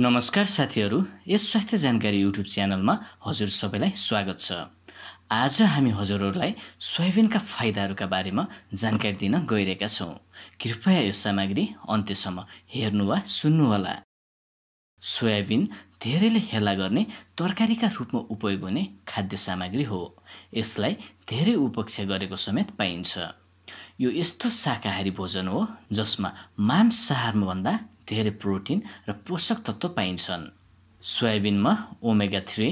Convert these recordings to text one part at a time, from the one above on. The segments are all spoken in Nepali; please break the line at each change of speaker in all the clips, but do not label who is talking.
नमस्कार साथीहरू यस स्वास्थ्य जानकारी युट्युब च्यानलमा हजुर सबैलाई स्वागत छ आज हामी हजुरहरूलाई सोयाबिनका फाइदाहरूका बारेमा जानकारी दिन गइरहेका छौँ कृपया यो सामग्री अन्त्यसम्म हेर्नु वा सुन्नुहोला सोयाबिन धेरैले हेला गर्ने तरकारीका रूपमा उपयोग हुने खाद्य सामग्री हो यसलाई धेरै उपेक्षा गरेको समेत पाइन्छ यो यस्तो शाकाहारी भोजन हो जसमा भन्दा धेरै प्रोटिन र पोषक तत्त्व पाइन्छन् सोयाबिनमा ओमेगा थ्री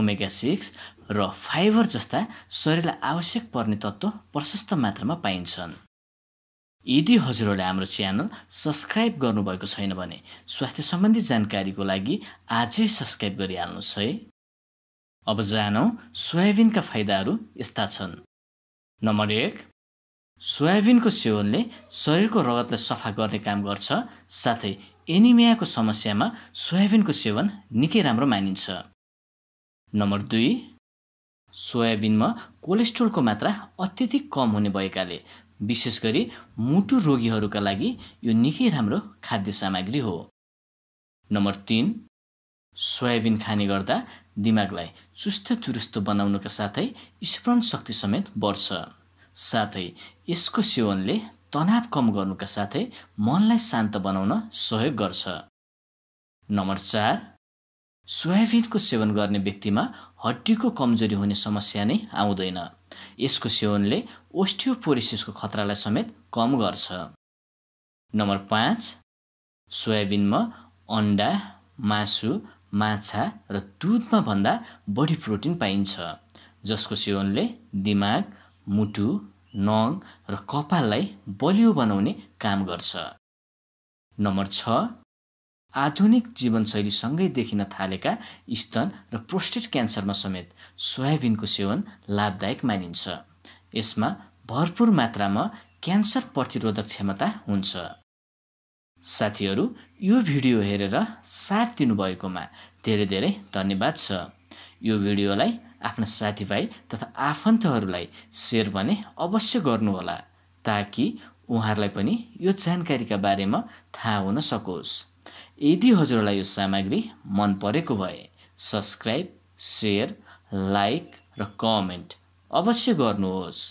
ओमेगा सिक्स र फाइबर जस्ता शरीरलाई आवश्यक पर्ने तत्त्व प्रशस्त मात्रामा पाइन्छन् यदि हजुरहरूले हाम्रो च्यानल सब्सक्राइब गर्नुभएको छैन भने स्वास्थ्य सम्बन्धी जानकारीको लागि आजै सब्सक्राइब गरिहाल्नुहोस् है अब जानौँ सोयाबिनका फाइदाहरू यस्ता छन् नम्बर एक सोयाबिनको सेवनले शरीरको रगतलाई सफा गर्ने काम गर्छ साथै एनिमियाको समस्यामा सोयाबिनको सेवन निकै राम्रो मानिन्छ नम्बर दुई सोयाबिनमा कोलेस्ट्रोलको मात्रा अत्यधिक कम हुने भएकाले विशेष गरी मुटु रोगीहरूका लागि यो निकै राम्रो खाद्य सामग्री हो नम्बर तिन सोयाबिन खाने गर्दा दिमागलाई चुस्त दुरुस्त बनाउनुका साथै स्मरण शक्ति समेत बढ्छ साथै यसको सेवनले तनाव कम गर्नुका साथै मनलाई शान्त बनाउन सहयोग गर्छ नम्बर चार सोयाबिनको सेवन गर्ने व्यक्तिमा हड्डीको कमजोरी हुने समस्या नै आउँदैन यसको सेवनले ओस्टियोपोरिसिसको खतरालाई समेत कम गर्छ नम्बर पाँच सोयाबिनमा अन्डा मासु माछा र दुधमा भन्दा बढी प्रोटिन पाइन्छ जसको सेवनले दिमाग मुटु नङ र कपाललाई बलियो बनाउने काम गर्छ नम्बर छ आधुनिक जीवनशैलीसँगै देखिन थालेका स्तन र प्रोस्टेट क्यान्सरमा समेत सोयाबिनको सेवन लाभदायक मानिन्छ यसमा भरपूर मात्रामा क्यान्सर प्रतिरोधक क्षमता हुन्छ साथीहरू यो भिडियो हेरेर साथ दिनुभएकोमा धेरै धेरै धन्यवाद छ यो भिडियोलाई आफ्ना साथीभाइ तथा आफन्तहरूलाई सेयर भने अवश्य गर्नुहोला ताकि उहाँहरूलाई पनि यो जानकारीका बारेमा थाहा हुन सकोस् यदि हजुरलाई यो सामग्री मन परेको भए सब्सक्राइब सेयर लाइक र कमेन्ट अवश्य गर्नुहोस्